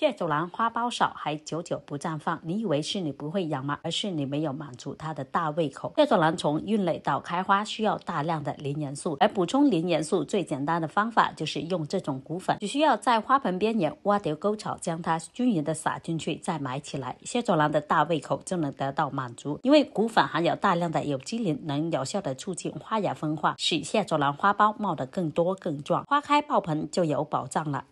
蟹爪兰花苞少，还久久不绽放，你以为是你不会养吗？而是你没有满足它的大胃口。蟹爪兰从孕蕾到开花需要大量的磷元素，而补充磷元素最简单的方法就是用这种骨粉，只需要在花盆边缘挖点沟槽，将它均匀的撒进去，再埋起来，蟹爪兰的大胃口就能得到满足。因为骨粉含有大量的有机磷，能有效的促进花芽分化，使蟹爪兰花苞冒得更多更壮，花开爆盆就有保障了。